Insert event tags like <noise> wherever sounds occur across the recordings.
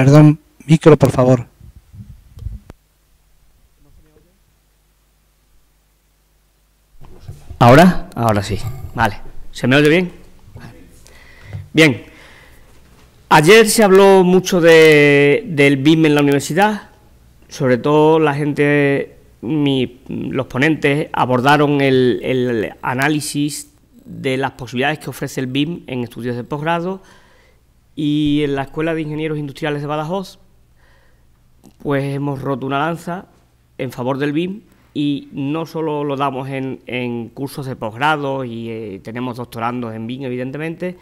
Perdón, micro, por favor. ¿Ahora? Ahora sí. Vale. ¿Se me oye bien? Bien. Ayer se habló mucho del BIM en la universidad. Sobre todo la gente, los ponentes, abordaron el análisis de las posibilidades que ofrece el BIM en estudios de posgrado y en la Escuela de Ingenieros Industriales de Badajoz, pues hemos roto una lanza en favor del BIM y no solo lo damos en, cursos de posgrado y eh, tenemos doctorandos en BIM, evidentemente,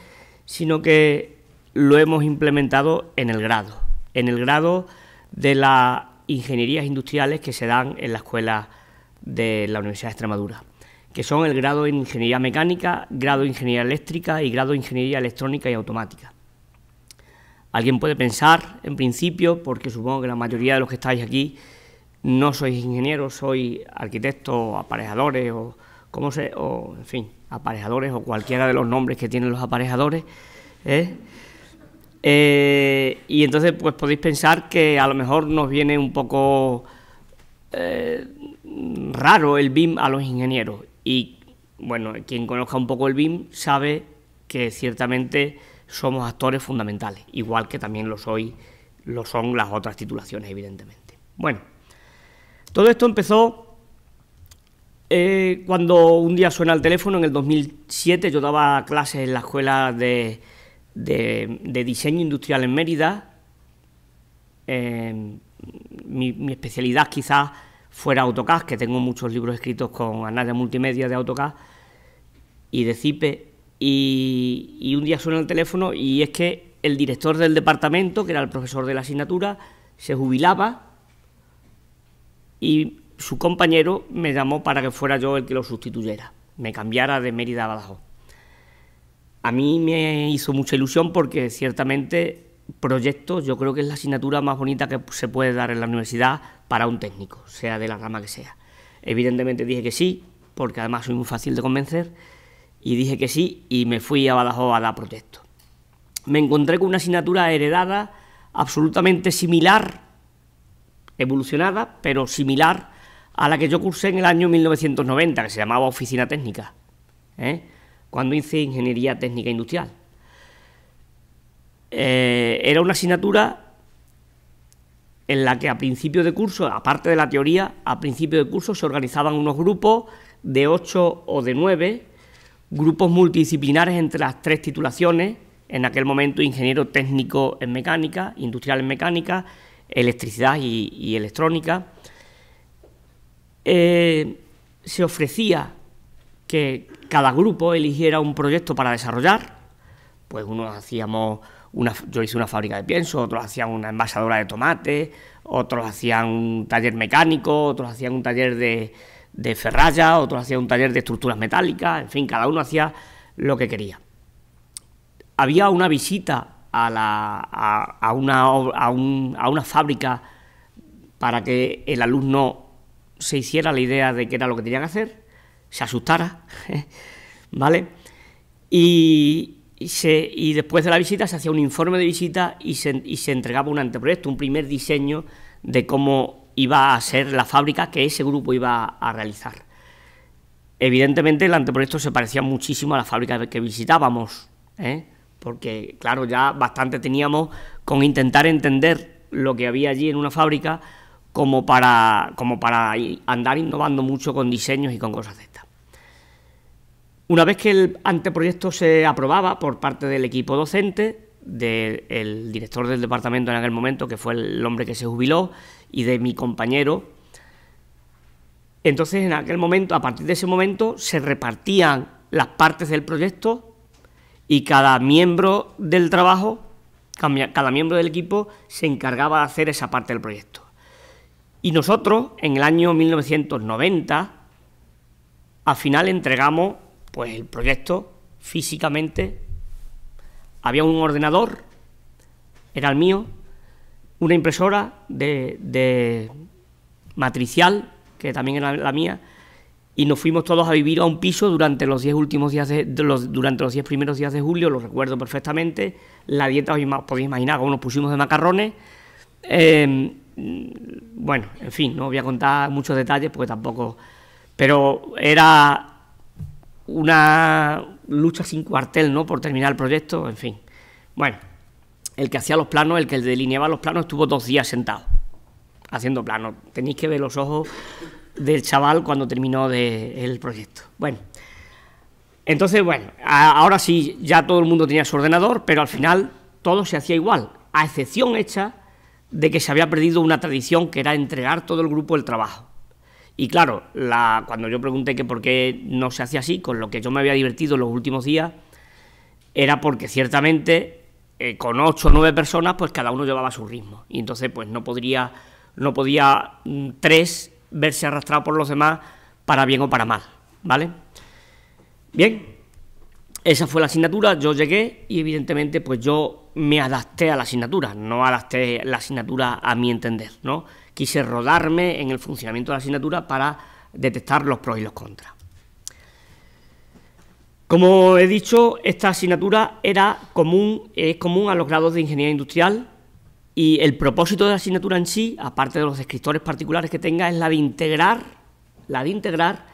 sino que lo hemos implementado en el grado, en el grado de las ingenierías industriales que se dan en la Escuela de la Universidad de Extremadura que son el grado en Ingeniería Mecánica, grado en Ingeniería Eléctrica y grado en Ingeniería Electrónica y Automática. Alguien puede pensar, en principio, porque supongo que la mayoría de los que estáis aquí no sois ingenieros, sois arquitectos, aparejadores o, ¿cómo se, o en fin, aparejadores o cualquiera de los nombres que tienen los aparejadores. ¿eh? Eh, y entonces, pues podéis pensar que a lo mejor nos viene un poco eh, raro el BIM a los ingenieros. Y bueno, quien conozca un poco el BIM sabe que ciertamente somos actores fundamentales, igual que también lo soy, lo son las otras titulaciones, evidentemente. Bueno, todo esto empezó eh, cuando un día suena el teléfono, en el 2007, yo daba clases en la escuela de, diseño industrial en Mérida. Em, mi, especialidad quizás fuera AutoCAD, que tengo muchos libros escritos con análisis multimedia de AutoCAD y de CIPE, y, un día suena el teléfono y es que el director del departamento, que era el profesor de la asignatura, se jubilaba y su compañero me llamó para que fuera yo el que lo sustituyera, me cambiara de Mérida a Badajoz. A mí me hizo mucha ilusión porque ciertamente proyecto, yo creo que es la asignatura más bonita que se puede dar en la universidad para un técnico, sea de la rama que sea. Evidentemente dije que sí, porque además soy muy fácil de convencer y dije que sí y me fui a Badajoz a dar protesto. Me encontré con una asignatura heredada absolutamente similar, evolucionada, pero similar a la que yo cursé en el año 1990, que se llamaba Oficina Técnica, ¿eh? cuando hice Ingeniería Técnica Industrial. Eh, era una asignatura en la que a principio de curso, aparte de la teoría, a principio de curso se organizaban unos grupos de ocho o de nueve, grupos multidisciplinares entre las tres titulaciones, en aquel momento ingeniero técnico en mecánica, industrial en mecánica, electricidad y, electrónica. Eh, se ofrecía que cada grupo eligiera un proyecto para desarrollar, pues unos hacíamos una, yo hice una fábrica de pienso, otros hacían una envasadora de tomate, otros hacían un taller mecánico, otros hacían un taller de, de ferralla, otro hacía un taller de estructuras metálicas, en fin, cada uno hacía lo que quería. Había una visita a, la, a, una, fábrica para que el alumno se hiciera la idea de qué era lo que tenía que hacer, se asustara, <laughs> ¿vale? Y, se, después de la visita se hacía un informe de visita y se, y se, entregaba un anteproyecto, un primer diseño de cómo iba a ser la fábrica que ese grupo iba a realizar. Evidentemente el anteproyecto se parecía muchísimo a la fábrica que visitábamos, ¿eh? porque claro, ya bastante teníamos con intentar entender lo que había allí en una fábrica como para, como para andar innovando mucho con diseños y con cosas de estas. Una vez que el anteproyecto se aprobaba por parte del equipo docente, del director del departamento en aquel momento, que fue el hombre que se jubiló, y de mi compañero. Entonces, en aquel momento, a partir de ese momento, se repartían las partes del proyecto y cada miembro del trabajo, cada miembro del equipo, se encargaba de hacer esa parte del proyecto. Y nosotros, en el año 1990, al final entregamos pues, el proyecto físicamente. Había un ordenador, era el mío, una impresora de, de matricial, que también era la mía, y nos fuimos todos a vivir a un piso durante los 10 últimos días de, los, durante los diez primeros días de julio, lo recuerdo perfectamente. La dieta os podéis imaginar como nos pusimos de macarrones. Em, bueno, en fin, no voy a contar muchos detalles porque tampoco. Pero era una lucha sin cuartel, ¿no? Por terminar el proyecto, en fin. Bueno, el que hacía los planos, el que delineaba los planos, estuvo dos días sentado haciendo planos. Tenéis que ver los ojos del chaval cuando terminó el proyecto. Bueno, entonces, bueno, ahora sí ya todo el mundo tenía su ordenador, pero al final todo se hacía igual, a excepción hecha de que se había perdido una tradición que era entregar todo el grupo el trabajo. Y claro, la, cuando yo pregunté que por qué no se hacía así, con lo que yo me había divertido en los últimos días, era porque ciertamente eh, con ocho o nueve personas, pues cada uno llevaba su ritmo. Y entonces, pues no podría, no podía mm, tres verse arrastrado por los demás para bien o para mal, ¿vale? Bien, esa fue la asignatura, yo llegué y evidentemente pues yo me adapté a la asignatura, no adapté la asignatura a mi entender, ¿no? Quise rodarme en el funcionamiento de la asignatura para detectar los pros y los contras. Como he dicho, esta asignatura era común, es común a los grados de ingeniería industrial y el propósito de la asignatura en sí, aparte de los descriptores particulares que tenga, es la de integrar, la de integrar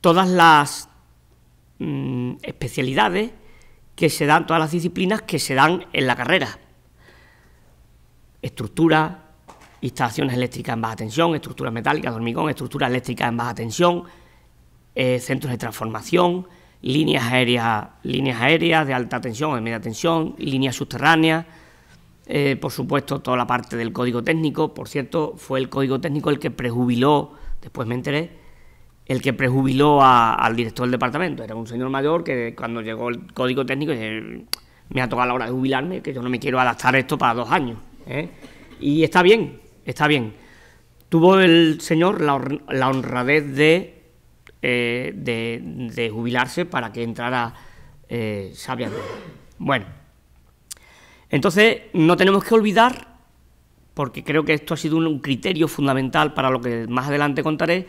todas las mm, especialidades que se dan, todas las disciplinas que se dan en la carrera. Estructura, instalaciones eléctricas en baja tensión, estructuras metálicas hormigón, estructuras eléctricas en baja tensión, eh, centros de transformación, líneas aéreas, líneas aéreas de alta tensión, de media tensión, líneas subterráneas, eh, por supuesto toda la parte del código técnico, por cierto, fue el código técnico el que prejubiló, después me enteré, el que prejubiló al director del departamento, era un señor mayor que cuando llegó el código técnico me ha tocado la hora de jubilarme, que yo no me quiero adaptar esto para dos años. ¿eh? Y está bien, está bien. Tuvo el señor la honradez de eh, de, jubilarse para que entrara eh, Bueno, entonces no tenemos que olvidar, porque creo que esto ha sido un criterio fundamental para lo que más adelante contaré,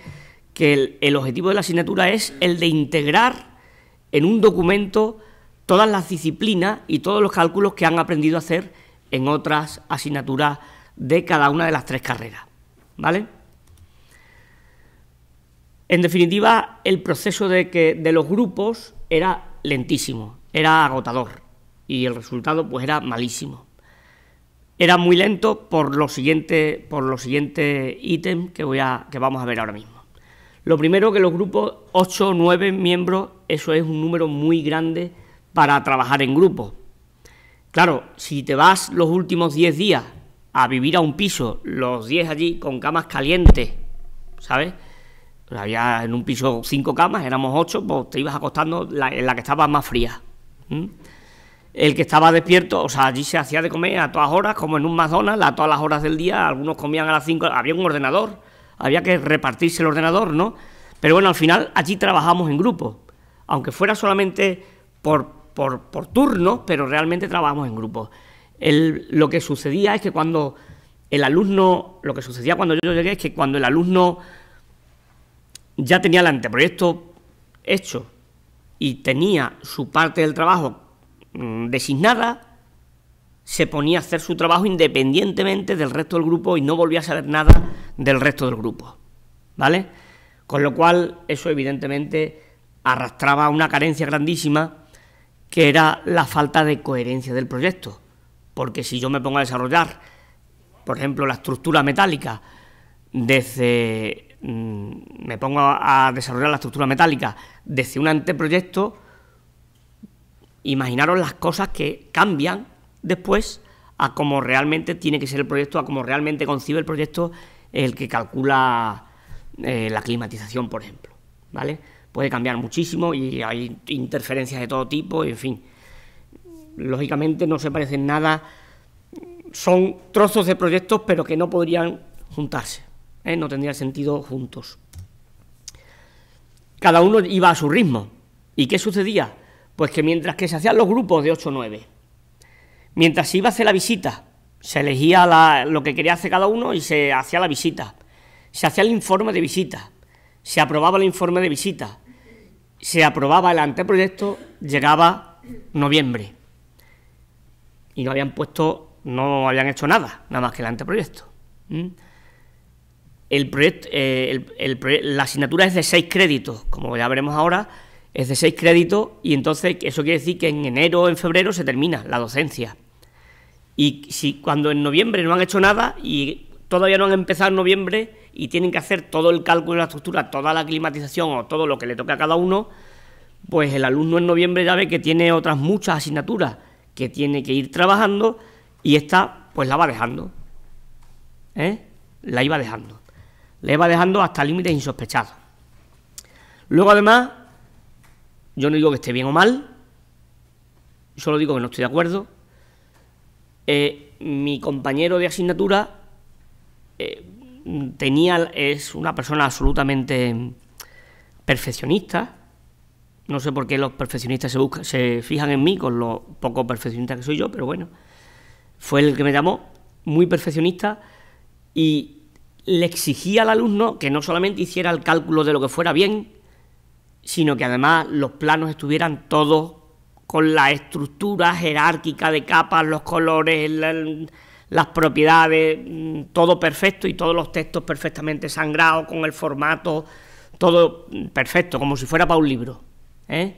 que el objetivo de la asignatura es el de integrar en un documento todas las disciplinas y todos los cálculos que han aprendido a hacer en otras asignaturas de cada una de las tres carreras. ¿Vale? En definitiva, el proceso de, que, de los grupos era lentísimo, era agotador y el resultado pues era malísimo. Era muy lento por los siguientes por ítems que, voy a, que vamos a ver ahora mismo. Lo primero que los grupos 8 o 9 miembros, eso es un número muy grande para trabajar en grupo. Claro, si te vas los últimos 10 días a vivir a un piso, los 10 allí con camas calientes, ¿sabes? había en un piso cinco camas, éramos ocho, pues te ibas acostando en la que estaba más fría. El que estaba despierto, o sea, allí se hacía de comer a todas horas, como en un madonna a todas las horas del día, algunos comían a las cinco, había un ordenador, había que repartirse el ordenador, ¿no? Pero bueno, al final allí trabajamos en grupo, aunque fuera solamente por, por, pero realmente trabajamos en grupo. lo que sucedía es que cuando el alumno, lo que sucedía cuando yo llegué es que cuando el alumno ya tenía el anteproyecto hecho y tenía su parte del trabajo mm, designada, se ponía a hacer su trabajo independientemente del resto del grupo y no volvía a saber nada del resto del grupo. ¿Vale? Con lo cual, eso evidentemente arrastraba una carencia grandísima que era la falta de coherencia del proyecto. Porque si yo me pongo a desarrollar, por ejemplo, la estructura metálica desde Mm, me pongo a desarrollar la estructura metálica desde un anteproyecto, imaginaros las cosas que cambian después a cómo realmente tiene que ser el proyecto, a cómo realmente concibe el proyecto el que calcula eh, la climatización, por ejemplo. ¿Vale? Puede cambiar muchísimo y hay interferencias de todo tipo, en fin. Lógicamente no se parecen nada. Son trozos de proyectos, pero que no podrían juntarse. ¿eh? no tendría sentido juntos. Cada uno iba a su ritmo. ¿Y qué sucedía? Pues que mientras que se hacían los grupos de 8 o 9, mientras se iba a hacer la visita, se elegía lo que quería hacer cada uno y se hacía la visita. Se hacía el informe de visita, se aprobaba el informe de visita, se aprobaba el anteproyecto, llegaba noviembre. Y no habían puesto, no habían hecho nada, nada más que el anteproyecto. Eh, la asignatura es de seis créditos, como ya veremos ahora, es de seis créditos y entonces eso quiere decir que en enero o en febrero se termina la docencia. Y si cuando en noviembre no han hecho nada y todavía no han empezado en noviembre y tienen que hacer todo el cálculo de la estructura, toda la climatización o todo lo que le toca a cada uno, pues el alumno en noviembre ya ve que tiene otras muchas asignaturas que tiene que ir trabajando y esta pues la va dejando. ¿eh? La iba dejando le va dejando hasta límites insospechados. Luego, además, yo no digo que esté bien o mal, solo digo que no estoy de acuerdo. Eh, mi compañero de asignatura eh, tenía, es una persona absolutamente perfeccionista. No sé por qué los perfeccionistas se, se fijan en mí con lo poco perfeccionista que soy yo, pero bueno, fue el que me llamó, muy perfeccionista y le exigía al alumno que no solamente hiciera el cálculo de lo que fuera bien, sino que además los planos estuvieran todos con la estructura jerárquica de capas, los colores, las propiedades, mm, todo perfecto y todos los textos perfectamente sangrados, con el formato, todo perfecto, como si fuera para un libro. ¿eh?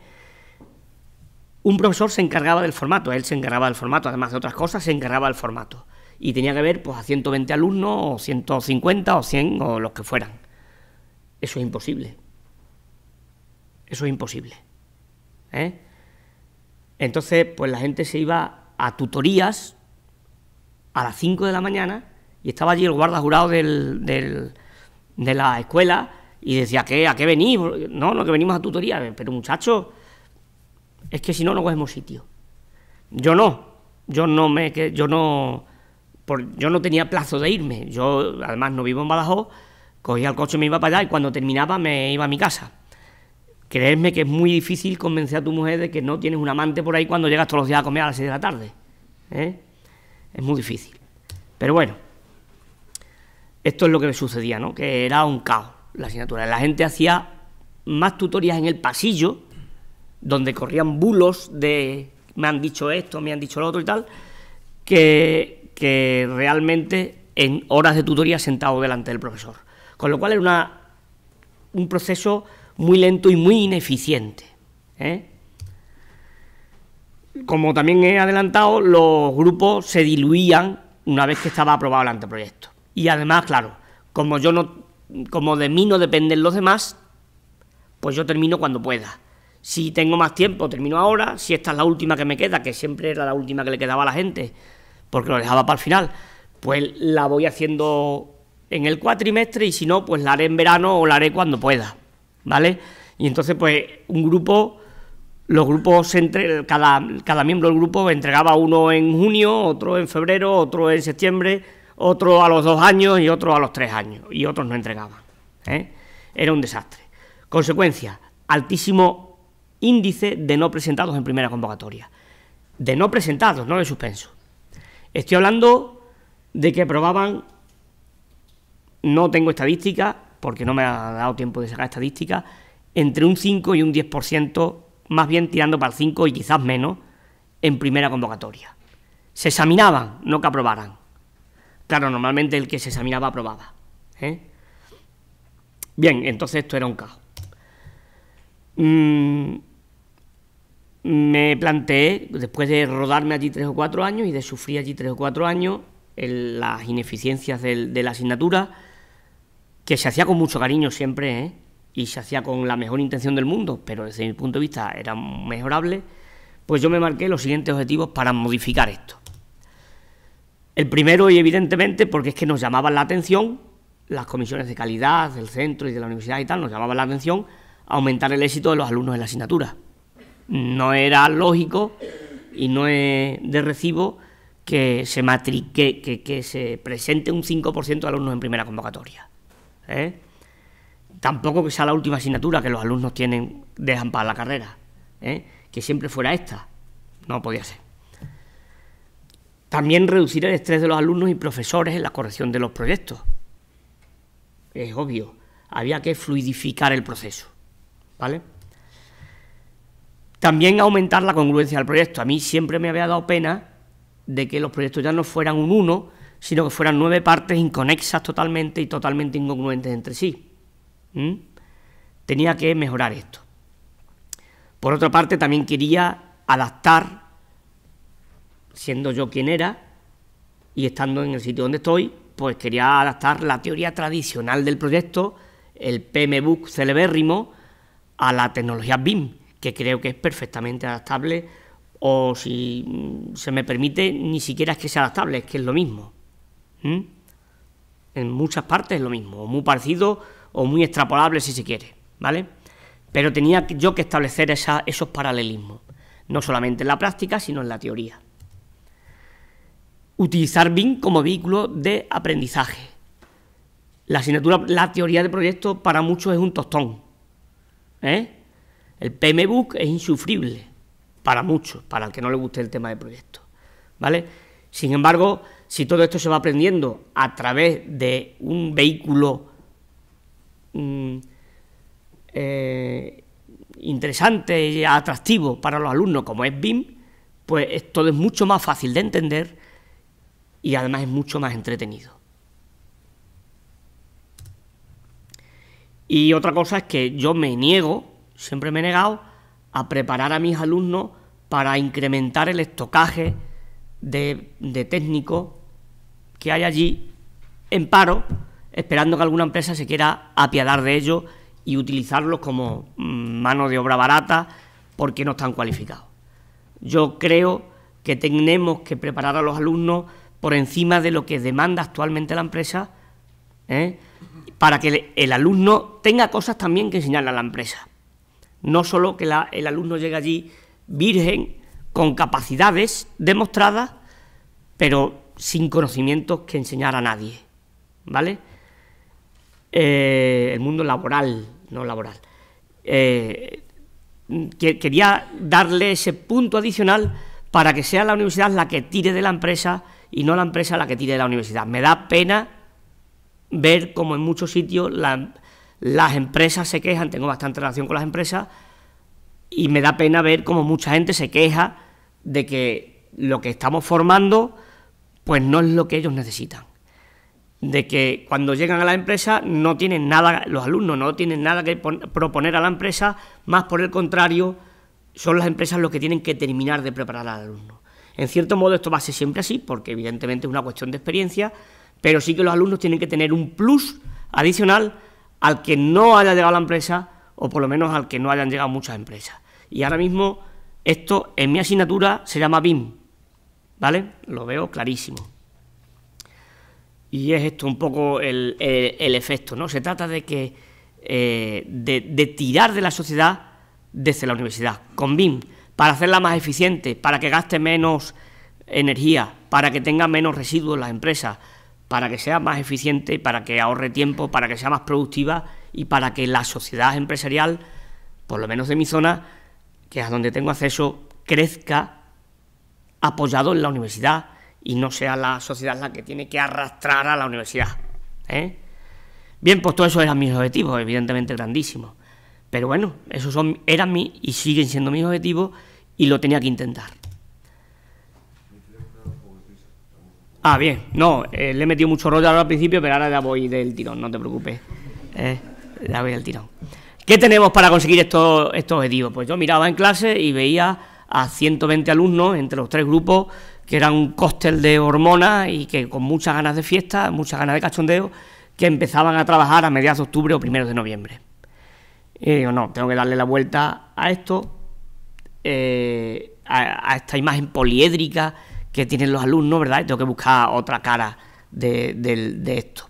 Un profesor se encargaba del formato, él se encargaba del formato, además de otras cosas, se encargaba del formato y tenía que ver pues, a 120 alumnos o 150 o 100 o los que fueran. Eso es imposible. Eso es imposible. ¿eh? Entonces, pues la gente se iba a tutorías a las 5 de la mañana y estaba allí el guarda jurado de la escuela y decía, ¿a qué venís? No, no, que venimos a tutorías. Pero muchachos, es que si no, no cogemos sitio. Yo no, yo no me, yo no, por, yo no tenía plazo de irme. Yo, además, no vivo en Badajoz, cogía el coche, me iba para allá y cuando terminaba me iba a mi casa. créeme que es muy difícil convencer a tu mujer de que no tienes un amante por ahí cuando llegas todos los días a comer a las 6 de la tarde. ¿eh? Es muy difícil. Pero bueno, esto es lo que me sucedía, ¿no? Que era un caos la asignatura. La gente hacía más tutorías en el pasillo, donde corrían bulos de me han dicho esto, me han dicho lo otro y tal, que que realmente en horas de tutoría sentado delante del profesor. Con lo cual era una, un proceso muy lento y muy ineficiente. ¿eh? Como también he adelantado, los grupos se diluían una vez que estaba aprobado el anteproyecto. Y además, claro, como yo no como de mí no dependen los demás, pues yo termino cuando pueda. Si tengo más tiempo, termino ahora. Si esta es la última que me queda, que siempre era la última que le quedaba a la gente, porque lo dejaba para el final, pues la voy haciendo en el cuatrimestre y si no, pues la haré en verano o la haré cuando pueda, ¿vale? Y entonces, pues un grupo, los grupos, entre, cada, cada miembro del grupo entregaba uno en junio, otro en febrero, otro en septiembre, otro a los dos años y otro a los tres años, y otros no entregaban. ¿eh? Era un desastre. Consecuencia, altísimo índice de no presentados en primera convocatoria. De no presentados, no de suspenso. Estoy hablando de que probaban, no tengo estadística, porque no me ha dado tiempo de sacar estadística, entre un 5 y un 10%, más bien tirando para el 5 y quizás menos, en primera convocatoria. Se examinaban, no que aprobaran. Claro, normalmente el que se examinaba aprobaba. ¿eh? Bien, entonces esto era un caos. Mmm me planteé, después de rodarme allí tres o cuatro años y de sufrir allí tres o cuatro años, las ineficiencias de la asignatura, que se hacía con mucho cariño siempre, ¿eh? y se hacía con la mejor intención del mundo, pero desde mi punto de vista era mejorable, pues yo me marqué los siguientes objetivos para modificar esto. El primero, y evidentemente, porque es que nos llamaban la atención, las comisiones de calidad del centro y de la universidad y tal, nos llamaban la atención aumentar el éxito de los alumnos en la asignatura no era lógico y no es de recibo que se, matrique, que, se presente un 5% de alumnos en primera convocatoria. ¿eh? Tampoco que sea la última asignatura que los alumnos tienen, dejan para la carrera, ¿eh? que siempre fuera esta. No podía ser. También reducir el estrés de los alumnos y profesores en la corrección de los proyectos. Es obvio, había que fluidificar el proceso. ¿Vale? También aumentar la congruencia del proyecto. A mí siempre me había dado pena de que los proyectos ya no fueran un uno, sino que fueran nueve partes inconexas totalmente y totalmente incongruentes entre sí. Tenía que mejorar esto. Por otra parte, también quería adaptar, siendo yo quien era y estando en el sitio donde estoy, pues quería adaptar la teoría tradicional del proyecto, el PMBUC celebérrimo, a la tecnología BIM que creo que es perfectamente adaptable o si mm, se me permite, ni siquiera es que sea adaptable, es que es lo mismo. ¿Mm? En muchas partes es lo mismo, o muy parecido o muy extrapolable si se quiere, ¿vale? Pero tenía yo que establecer esos paralelismos, no solamente en la práctica, sino en la teoría. Utilizar BIM como vehículo de aprendizaje. La asignatura, la teoría de proyecto para muchos es un tostón. ¿Eh? El PMBOK es insufrible para muchos, para el que no le guste el tema de proyectos... ¿Vale? Sin embargo, si todo esto se va aprendiendo a través de un vehículo mm, eh, interesante y atractivo para los alumnos, como es BIM, pues esto es mucho más fácil de entender y además es mucho más entretenido. Y otra cosa es que yo me niego siempre me he negado a preparar a mis alumnos para incrementar el estocaje de, técnicos que hay allí en paro, esperando que alguna empresa se quiera apiadar de ellos y utilizarlos como mm, mano de obra barata porque no están cualificados. Yo creo que tenemos que preparar a los alumnos por encima de lo que demanda actualmente la empresa, ¿eh? para que el alumno tenga cosas también que enseñarle a la empresa no solo que el alumno llegue allí virgen, con capacidades demostradas, pero sin conocimientos que enseñar a nadie, ¿vale? Eh, el mundo laboral, no laboral. Eh, quería darle ese punto adicional para que sea la universidad la que tire de la empresa y no la empresa la que tire de la universidad. Me da pena ver como en muchos sitios la, las empresas se quejan, tengo bastante relación con las empresas y me da pena ver cómo mucha gente se queja de que lo que estamos formando pues no es lo que ellos necesitan. De que cuando llegan a la empresa no tienen nada, los alumnos no tienen nada que proponer a la empresa, más por el contrario, son las empresas los que tienen que terminar de preparar al alumno. En cierto modo esto va a ser siempre así, porque evidentemente es una cuestión de experiencia, pero sí que los alumnos tienen que tener un plus adicional al que no haya llegado la empresa o por lo menos al que no hayan llegado muchas empresas. Y ahora mismo esto en mi asignatura se llama BIM, ¿vale? Lo veo clarísimo. Y es esto un poco el, efecto, ¿no? Se trata de que eh, de, de tirar de la sociedad desde la universidad, con BIM, para hacerla más eficiente, para que gaste menos energía, para que tenga menos residuos las empresas, para que sea más eficiente, para que ahorre tiempo, para que sea más productiva y para que la sociedad empresarial, por lo menos de mi zona, que es a donde tengo acceso, crezca apoyado en la universidad y no sea la sociedad la que tiene que arrastrar a la universidad. ¿eh? Bien, pues todo eso eran mis objetivos, evidentemente grandísimos. Pero bueno, esos son, eran mis y siguen siendo mis objetivos y lo tenía que intentar. Ah, bien. No, eh, le he metido mucho rollo al principio, pero ahora ya voy del tirón, no te preocupes. Eh, ya voy del tirón. ¿Qué tenemos para conseguir estos, estos objetivos? Pues yo miraba en clase y veía a 120 alumnos entre los tres grupos que eran un cóctel de hormonas y que con muchas ganas de fiesta, muchas ganas de cachondeo, que empezaban a trabajar a mediados de octubre o primeros de noviembre. Y digo, no, tengo que darle la vuelta a esto, eh, a, a esta imagen poliédrica que tienen los alumnos, ¿verdad? tengo que buscar otra cara de, esto.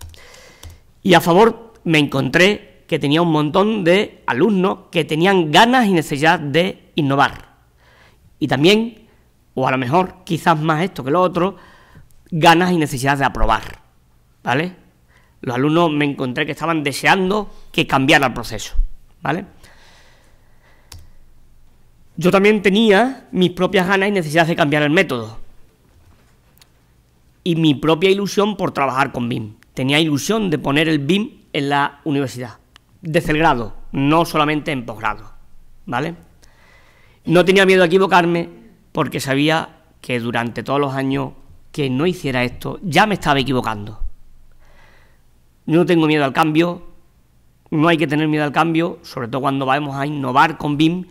Y a favor me encontré que tenía un montón de alumnos que tenían ganas y necesidad de innovar. Y también, o a lo mejor quizás más esto que lo otro, ganas y necesidad de aprobar. ¿Vale? Los alumnos me encontré que estaban deseando que cambiara el proceso. ¿Vale? Yo también tenía mis propias ganas y necesidad de cambiar el método y mi propia ilusión por trabajar con BIM. Tenía ilusión de poner el BIM en la universidad, desde el grado, no solamente en posgrado, ¿vale? No tenía miedo a equivocarme porque sabía que durante todos los años que no hiciera esto ya me estaba equivocando. No tengo miedo al cambio, no hay que tener miedo al cambio, sobre todo cuando vamos a innovar con BIM,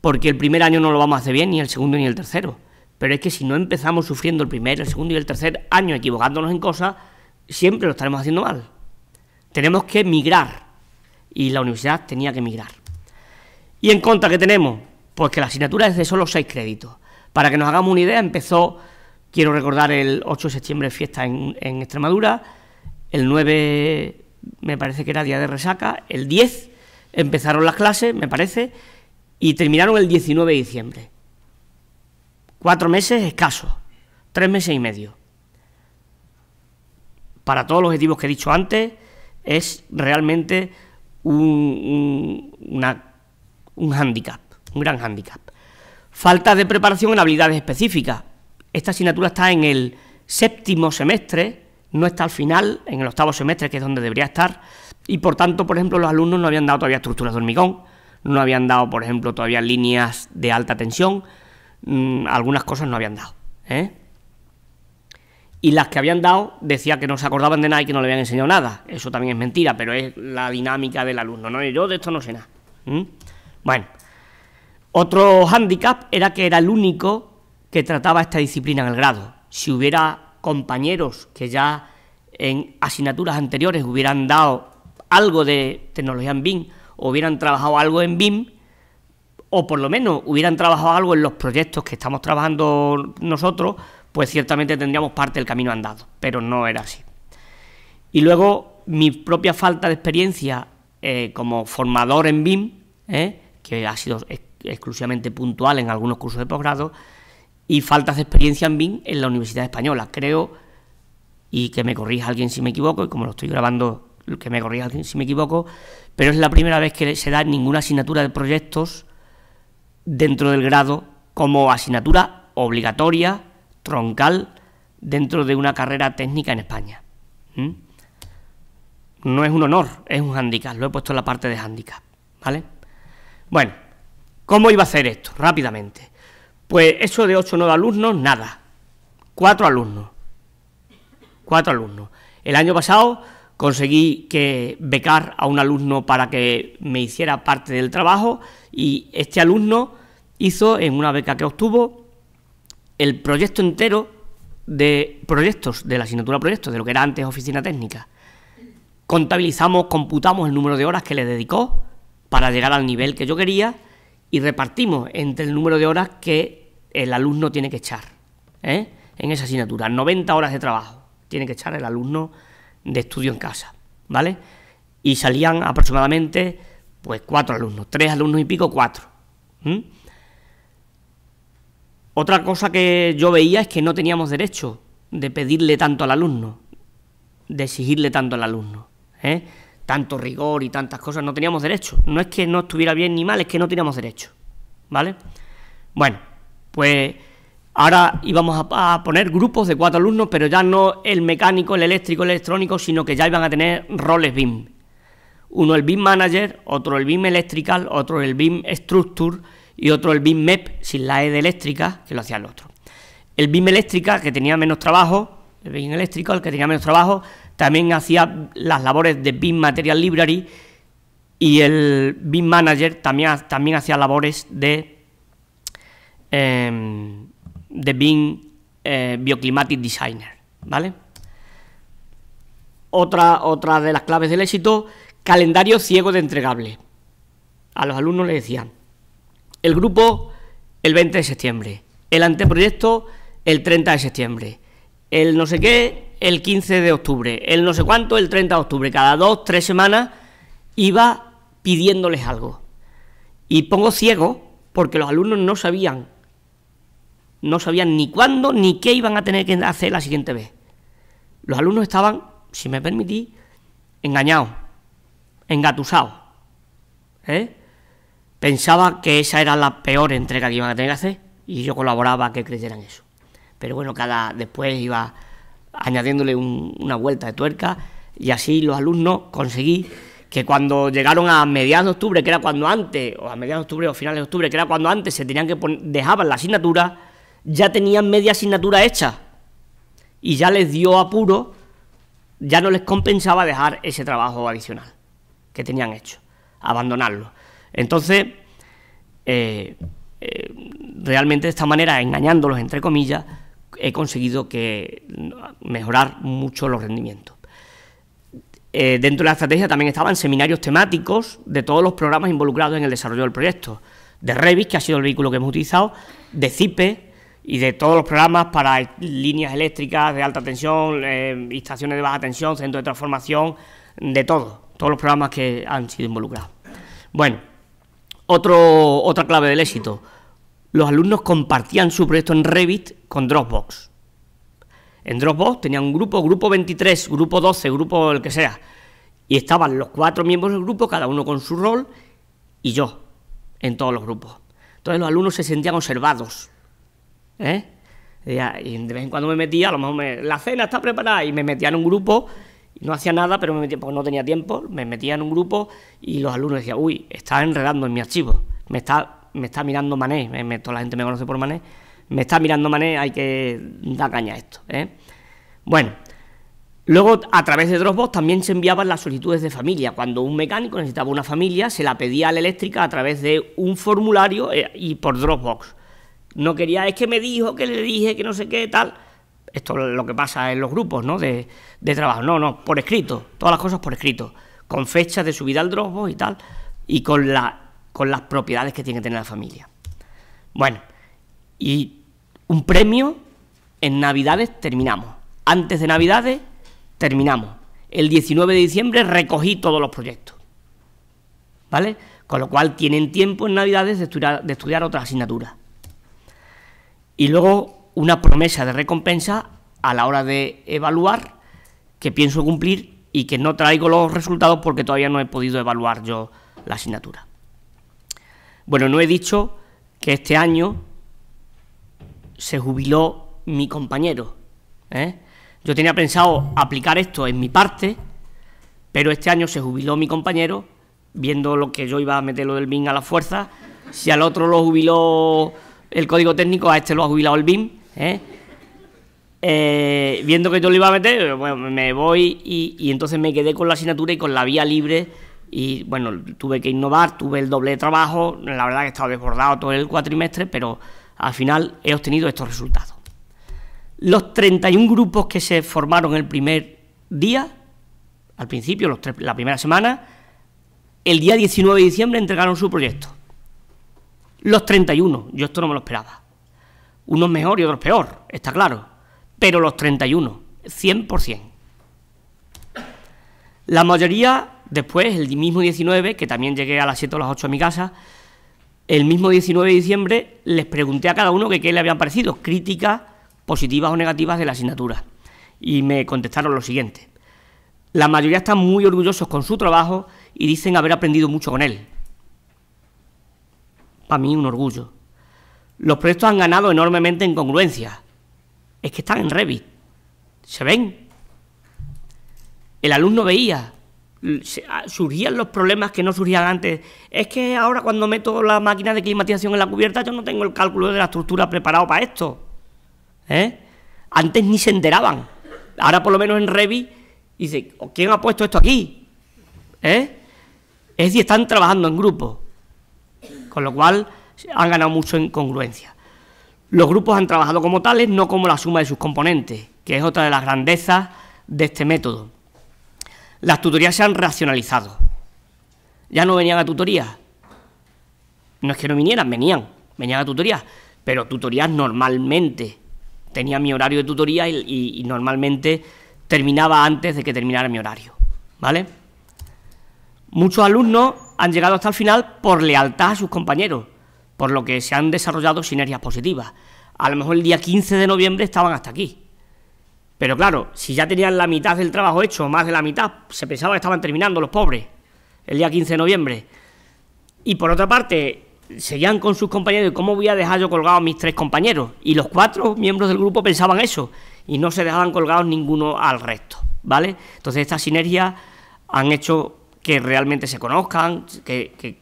porque el primer año no lo vamos a hacer bien, ni el segundo ni el tercero. Pero es que si no empezamos sufriendo el primer, el segundo y el tercer año equivocándonos en cosas, siempre lo estaremos haciendo mal. Tenemos que migrar. Y la universidad tenía que migrar. ¿Y en contra que tenemos? Pues que la asignatura es de solo seis créditos. Para que nos hagamos una idea, empezó, quiero recordar, el 8 de septiembre fiesta en, en Extremadura, el 9 me parece que era día de resaca, el 10 empezaron las clases, me parece, y terminaron el 19 de diciembre. Cuatro meses escasos, tres meses y medio. Para todos los objetivos que he dicho antes, es realmente un, un, un un gran handicap. Falta de preparación en habilidades específicas. Esta asignatura está en el séptimo semestre, no está al final, en el octavo semestre, que es donde debería estar, y por tanto, por ejemplo, los alumnos no habían dado todavía estructuras de hormigón, no habían dado, por ejemplo, todavía líneas de alta tensión, Mm, algunas cosas no habían dado. ¿eh? Y las que habían dado decía que no se acordaban de nada y que no le habían enseñado nada. Eso también es mentira, pero es la dinámica del alumno. Yo de esto no sé nada. Bueno, otro hándicap era que era el único que trataba esta disciplina en el grado. Si hubiera compañeros que ya en asignaturas anteriores hubieran dado algo de tecnología en BIM o hubieran trabajado algo en BIM, o por lo menos hubieran trabajado algo en los proyectos que estamos trabajando nosotros, pues ciertamente tendríamos parte del camino andado, pero no era así. Y luego mi propia falta de experiencia eh, como formador en BIM, ¿eh? que ha sido exclusivamente puntual en algunos cursos de posgrado, y faltas de experiencia en BIM en la Universidad Española. Creo, y que me corrija alguien si me equivoco, y como lo estoy grabando, que me corrija alguien si me equivoco, pero es la primera vez que se da ninguna asignatura de proyectos dentro del grado como asignatura obligatoria, troncal, dentro de una carrera técnica en España. ¿Mm? No es un honor, es un hándicap, lo he puesto en la parte de handicap, ¿vale? Bueno, ¿cómo iba a hacer esto? Rápidamente. Pues eso de 8 o 9 alumnos, nada. cuatro alumnos. cuatro alumnos. El año pasado conseguí que becar a un alumno para que me hiciera parte del trabajo y este alumno hizo en una beca que obtuvo el proyecto entero de proyectos, de la asignatura proyectos, de lo que era antes oficina técnica. Contabilizamos, computamos el número de horas que le dedicó para llegar al nivel que yo quería y repartimos entre el número de horas que el alumno tiene que echar ¿eh? en esa asignatura. 90 horas de trabajo tiene que echar el alumno de estudio en casa, ¿vale? Y salían aproximadamente, pues, cuatro alumnos, tres alumnos y pico, cuatro. Otra cosa que yo veía es que no teníamos derecho de pedirle tanto al alumno, de exigirle tanto al alumno, ¿eh? tanto rigor y tantas cosas, no teníamos derecho. No es que no estuviera bien ni mal, es que no teníamos derecho, ¿vale? Bueno, pues Ahora íbamos a, poner grupos de cuatro alumnos, pero ya no el mecánico, el eléctrico, el electrónico, sino que ya iban a tener roles BIM. Uno el BIM Manager, otro el BIM Electrical, otro el BIM Structure y otro el BIM MEP, sin la E de eléctrica, que lo hacía el otro. El BIM Eléctrica, que tenía menos trabajo, el BIM eléctrico, que tenía menos trabajo, también hacía las labores de BIM Material Library y el BIM Manager también, hacía labores de... Em, de Being Bioclimatic Designer. ¿Vale? Otra, otra de las claves del éxito, calendario ciego de entregable... A los alumnos le decían, el grupo el 20 de septiembre, el anteproyecto el 30 de septiembre, el no sé qué el 15 de octubre, el no sé cuánto el 30 de octubre, cada dos, tres semanas iba pidiéndoles algo. Y pongo ciego porque los alumnos no sabían no sabían ni cuándo ni qué iban a tener que hacer la siguiente vez. Los alumnos estaban, si me permitís, engañados, engatusados. ¿eh? Pensaba que esa era la peor entrega que iban a tener que hacer y yo colaboraba a que creyeran eso. Pero bueno, cada después iba añadiéndole una vuelta de tuerca y así los alumnos conseguí que cuando llegaron a mediados de octubre, que era cuando antes, o a mediados de octubre o finales de octubre, que era cuando antes se tenían que dejaban la asignatura, ya tenían media asignatura hecha y ya les dio apuro, ya no les compensaba dejar ese trabajo adicional que tenían hecho, abandonarlo. Entonces, eh, eh, realmente de esta manera, engañándolos, entre comillas, he conseguido que mejorar mucho los rendimientos. Eh, dentro de la estrategia también estaban seminarios temáticos de todos los programas involucrados en el desarrollo del proyecto, de Revis, que ha sido el vehículo que hemos utilizado, de CIPE, y de todos los programas para líneas eléctricas de alta tensión, eh, estaciones de baja tensión, centros de transformación, de todo, todos los programas que han sido involucrados. Bueno, otro, otra clave del éxito. Los alumnos compartían su proyecto en Revit con Dropbox. En Dropbox tenían un grupo, grupo 23, grupo 12, grupo el que sea. Y estaban los cuatro miembros del grupo, cada uno con su rol, y yo, en todos los grupos. Entonces los alumnos se sentían observados, ¿eh? Y de vez en cuando me metía, a lo mejor me, la cena está preparada y me metía en un grupo, no hacía nada, pero me metía, porque no tenía tiempo, me metía en un grupo y los alumnos decían, uy, está enredando en mi archivo, me está, me está mirando Mané, toda la gente me conoce por Mané, me está mirando Mané, hay que dar caña a esto. ¿eh? Bueno, luego a través de Dropbox también se enviaban las solicitudes de familia. Cuando un mecánico necesitaba una familia, se la pedía a la eléctrica a través de un formulario eh, y por Dropbox no quería, es que me dijo, que le dije, que no sé qué, tal. Esto es lo que pasa en los grupos, ¿no? De, de trabajo. No, no, por escrito, todas las cosas por escrito, con fechas de subida al drogo y tal, y con, la, con las propiedades que tiene que tener la familia. Bueno, y un premio en Navidades terminamos. Antes de Navidades terminamos. El 19 de diciembre recogí todos los proyectos. ¿Vale? Con lo cual tienen tiempo en Navidades de estudiar, de estudiar otras asignaturas y luego una promesa de recompensa a la hora de evaluar que pienso cumplir y que no traigo los resultados porque todavía no he podido evaluar yo la asignatura. Bueno, no he dicho que este año se jubiló mi compañero. ¿eh? Yo tenía pensado aplicar esto en mi parte, pero este año se jubiló mi compañero, viendo lo que yo iba a meterlo del BIN a la fuerza. Si al otro lo jubiló el código técnico, a este lo ha jubilado el BIM, ¿eh? Eh, viendo que yo lo iba a meter, me voy y, entonces me quedé con la asignatura y con la vía libre y bueno, tuve que innovar, tuve el doble de trabajo, la verdad que he estado desbordado todo el cuatrimestre, pero al final he obtenido estos resultados. Los 31 grupos que se formaron el primer día, al principio, la primera semana, el día 19 de diciembre entregaron su proyecto los 31, yo esto no me lo esperaba. Unos mejor y otros peor, está claro, pero los 31, 100%. La mayoría, después, el mismo 19, que también llegué a las 7 o las 8 a mi casa, el mismo 19 de diciembre les pregunté a cada uno que qué le habían parecido, críticas positivas o negativas de la asignatura. Y me contestaron lo siguiente. La mayoría están muy orgullosos con su trabajo y dicen haber aprendido mucho con él para mí un orgullo. Los proyectos han ganado enormemente en congruencia. Es que están en Revit. Se ven. El alumno veía. Ah, surgían los problemas que no surgían antes. Es que ahora cuando meto la máquina de climatización en la cubierta yo no tengo el cálculo de la estructura preparado para esto. ¿Eh? Antes ni se enteraban. Ahora por lo menos en Revit dice, ¿quién ha puesto esto aquí? ¿Eh? Es decir, están trabajando en grupo con lo cual han ganado mucho en congruencia. Los grupos han trabajado como tales, no como la suma de sus componentes, que es otra de las grandezas de este método. Las tutorías se han racionalizado. Ya no venían a tutorías. No es que no vinieran, venían, venían a tutorías, pero tutorías normalmente. Tenía mi horario de tutoría y, y normalmente terminaba antes de que terminara mi horario. ¿Vale? Muchos alumnos han llegado hasta el final por lealtad a sus compañeros, por lo que se han desarrollado sinergias positivas. A lo mejor el día 15 de noviembre estaban hasta aquí. Pero claro, si ya tenían la mitad del trabajo hecho, más de la mitad, se pensaba que estaban terminando los pobres, el día 15 de noviembre. Y por otra parte, seguían con sus compañeros, ¿cómo voy a dejar yo colgado a mis tres compañeros? Y los cuatro miembros del grupo pensaban eso, y no se dejaban colgados ninguno al resto, ¿vale? Entonces estas sinergias han hecho que realmente se conozcan, que,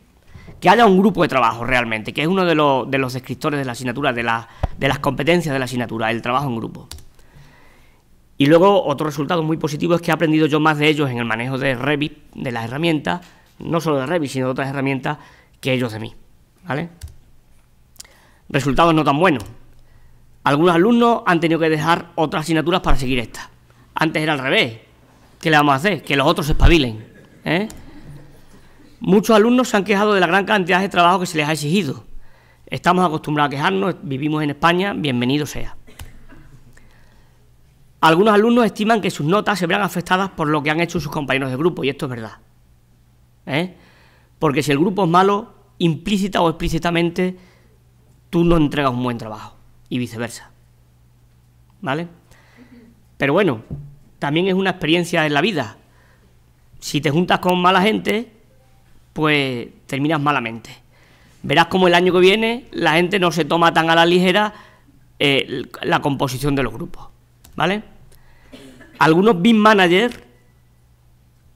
haya un grupo de trabajo realmente, que es uno de, los, de los descriptores de la asignatura, de, la, de las competencias de la asignatura, el trabajo en grupo. Y luego otro resultado muy positivo es que he aprendido yo más de ellos en el manejo de Revit, de las herramientas, no solo de Revit, sino de otras herramientas, que ellos de mí. ¿Vale? Resultados no tan buenos. Algunos alumnos han tenido que dejar otras asignaturas para seguir esta. Antes era al revés. ¿Qué le vamos a hacer? Que los otros se espabilen. ¿Eh? Muchos alumnos se han quejado de la gran cantidad de trabajo que se les ha exigido. Estamos acostumbrados a quejarnos, vivimos en España, bienvenido sea. Algunos alumnos estiman que sus notas se verán afectadas por lo que han hecho sus compañeros de grupo, y esto es verdad. ¿Eh? Porque si el grupo es malo, implícita o explícitamente, tú no entregas un buen trabajo, y viceversa. ¿Vale? Pero bueno, también es una experiencia en la vida si te juntas con mala gente, pues terminas malamente. Verás como el año que viene la gente no se toma tan a la ligera eh, la composición de los grupos, ¿vale? Algunos BIM managers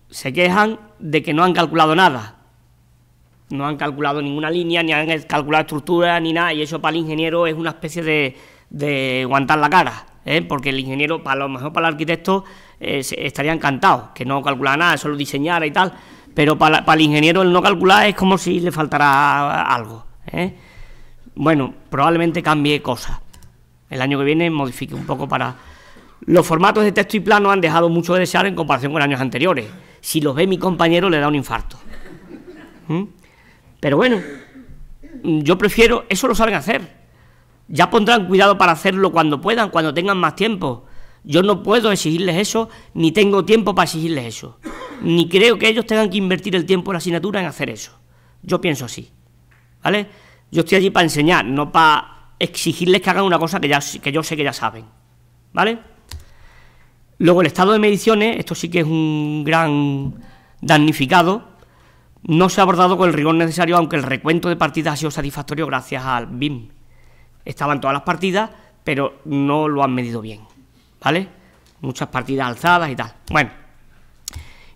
se quejan de que no han calculado nada. No han calculado ninguna línea, ni han calculado estructura, ni nada, y eso para el ingeniero es una especie de, de aguantar la cara, ¿eh? porque el ingeniero, para lo mejor para el arquitecto, eh, estaría encantado, que no calculara nada, solo diseñara y tal, pero para, el ingeniero el no calcular es como si le faltara algo. ¿eh? Bueno, probablemente cambie cosas. El año que viene modifique un poco para... Los formatos de texto y plano han dejado mucho de desear en comparación con años anteriores. Si los ve mi compañero le da un infarto. ¿Mm? Pero bueno, yo prefiero, eso lo saben hacer. Ya pondrán cuidado para hacerlo cuando puedan, cuando tengan más tiempo. Yo no puedo exigirles eso, ni tengo tiempo para exigirles eso. Ni creo que ellos tengan que invertir el tiempo de la asignatura en hacer eso. Yo pienso así. ¿Vale? Yo estoy allí para enseñar, no para exigirles que hagan una cosa que, ya, que yo sé que ya saben. ¿Vale? Luego el estado de mediciones, esto sí que es un gran damnificado, no se ha abordado con el rigor necesario, aunque el recuento de partidas ha sido satisfactorio gracias al BIM. Estaban todas las partidas, pero no lo han medido bien. ¿vale? Muchas partidas alzadas y tal. Bueno,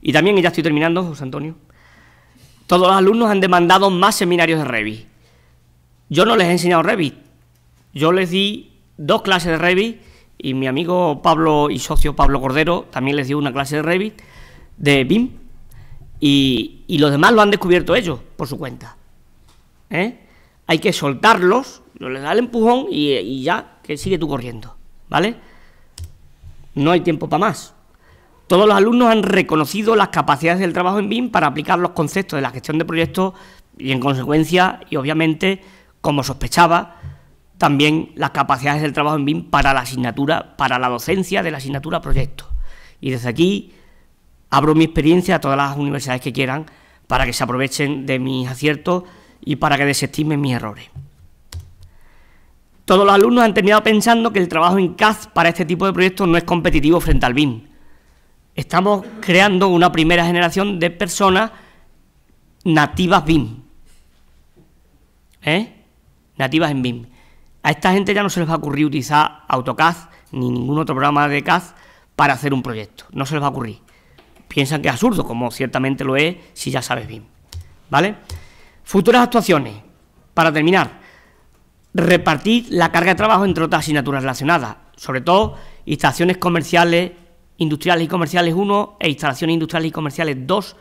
y también, y ya estoy terminando, José Antonio, todos los alumnos han demandado más seminarios de Revit. Yo no les he enseñado Revit, yo les di dos clases de Revit y mi amigo Pablo y socio Pablo Cordero también les dio una clase de Revit, de BIM, y, y los demás lo han descubierto ellos por su cuenta. ¿Eh? Hay que soltarlos, les da el empujón y, y ya, que sigue tú corriendo, ¿vale? No hay tiempo para más. Todos los alumnos han reconocido las capacidades del trabajo en BIM para aplicar los conceptos de la gestión de proyectos y, en consecuencia, y obviamente, como sospechaba, también las capacidades del trabajo en BIM para la asignatura, para la docencia de la asignatura proyectos. Y desde aquí abro mi experiencia a todas las universidades que quieran para que se aprovechen de mis aciertos y para que desestimen mis errores todos los alumnos han terminado pensando que el trabajo en CAD para este tipo de proyectos no es competitivo frente al BIM. Estamos creando una primera generación de personas nativas BIM. ¿Eh? Nativas en BIM. A esta gente ya no se les va a ocurrir utilizar AutoCAD ni ningún otro programa de CAD para hacer un proyecto. No se les va a ocurrir. Piensan que es absurdo, como ciertamente lo es si ya sabes BIM. ¿Vale? Futuras actuaciones. Para terminar, repartir la carga de trabajo entre otras asignaturas relacionadas, sobre todo instalaciones comerciales, industriales y comerciales 1 e instalaciones industriales y comerciales 2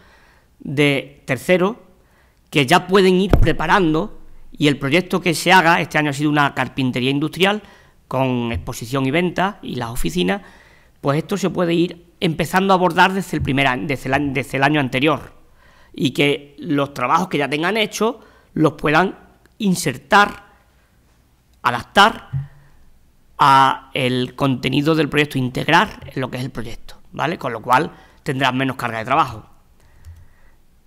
de tercero, que ya pueden ir preparando y el proyecto que se haga, este año ha sido una carpintería industrial con exposición y venta y las oficinas, pues esto se puede ir empezando a abordar desde el, primer año, desde el, año anterior y que los trabajos que ya tengan hecho los puedan insertar adaptar a el contenido del proyecto, integrar en lo que es el proyecto, ¿vale? Con lo cual tendrás menos carga de trabajo.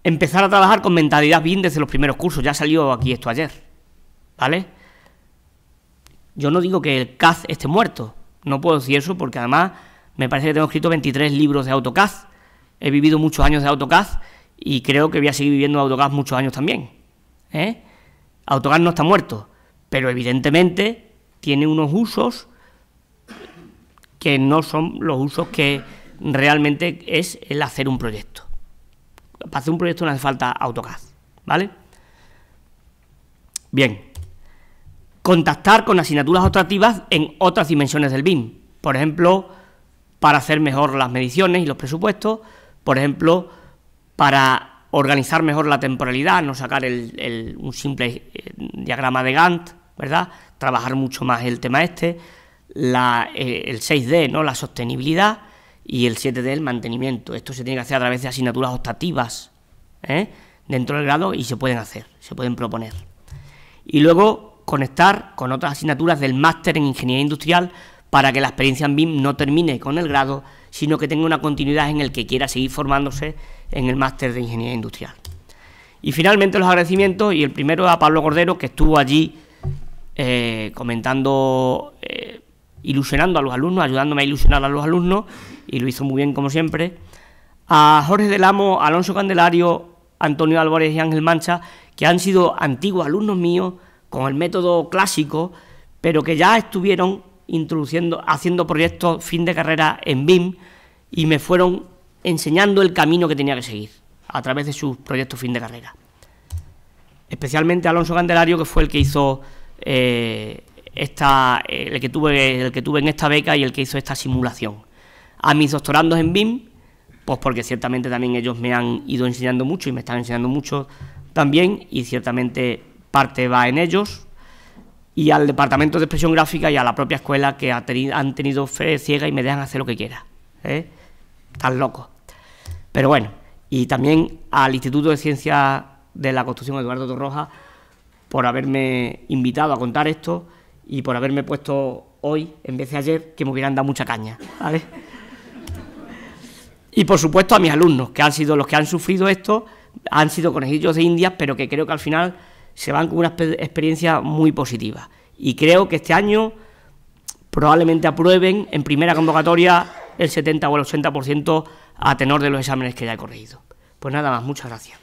Empezar a trabajar con mentalidad bien desde los primeros cursos, ya salió aquí esto ayer, ¿vale? Yo no digo que el CAD esté muerto, no puedo decir eso porque además me parece que tengo escrito 23 libros de AutoCAD, he vivido muchos años de AutoCAD y creo que voy a seguir viviendo AutoCAD muchos años también. ¿eh? AutoCAD no está muerto, pero evidentemente tiene unos usos que no son los usos que realmente es el hacer un proyecto. Para hacer un proyecto no hace falta AutoCAD, ¿vale? Bien. Contactar con asignaturas optativas en otras dimensiones del BIM. Por ejemplo, para hacer mejor las mediciones y los presupuestos. Por ejemplo, para organizar mejor la temporalidad, no sacar un simple eh, diagrama de Gantt ¿verdad? Trabajar mucho más el tema este, eh, el 6D, ¿no? La sostenibilidad y el 7D, el mantenimiento. Esto se tiene que hacer a través de asignaturas optativas ¿eh? dentro del grado y se pueden hacer, se pueden proponer. Y luego conectar con otras asignaturas del máster en ingeniería industrial para que la experiencia en BIM no termine con el grado, sino que tenga una continuidad en el que quiera seguir formándose en el máster de ingeniería industrial. Y finalmente los agradecimientos, y el primero a Pablo Cordero, que estuvo allí eh, comentando, eh, ilusionando a los alumnos, ayudándome a ilusionar a los alumnos, y lo hizo muy bien como siempre. A Jorge del Amo, Alonso Candelario, Antonio Álvarez y Ángel Mancha, que han sido antiguos alumnos míos con el método clásico, pero que ya estuvieron introduciendo, haciendo proyectos fin de carrera en BIM y me fueron enseñando el camino que tenía que seguir a través de sus proyectos fin de carrera. Especialmente Alonso Candelario, que fue el que hizo eh, esta, eh, el, que tuve, el que tuve en esta beca y el que hizo esta simulación. A mis doctorandos en BIM, pues porque ciertamente también ellos me han ido enseñando mucho y me están enseñando mucho también, y ciertamente parte va en ellos, y al departamento de expresión gráfica y a la propia escuela que han tenido fe ciega y me dejan hacer lo que quiera. ¿eh? Están locos. Pero bueno, y también al Instituto de Ciencias de la Construcción Eduardo Torroja, por haberme invitado a contar esto y por haberme puesto hoy en vez de ayer, que me hubieran dado mucha caña, Y por supuesto a mis alumnos, que han sido los que han sufrido esto, han sido conejillos de indias, pero que creo que al final se van con una experiencia muy positiva. Y creo que este año probablemente aprueben en primera convocatoria el 70 o el 80% a tenor de los exámenes que ya he corregido. Pues nada más, muchas gracias.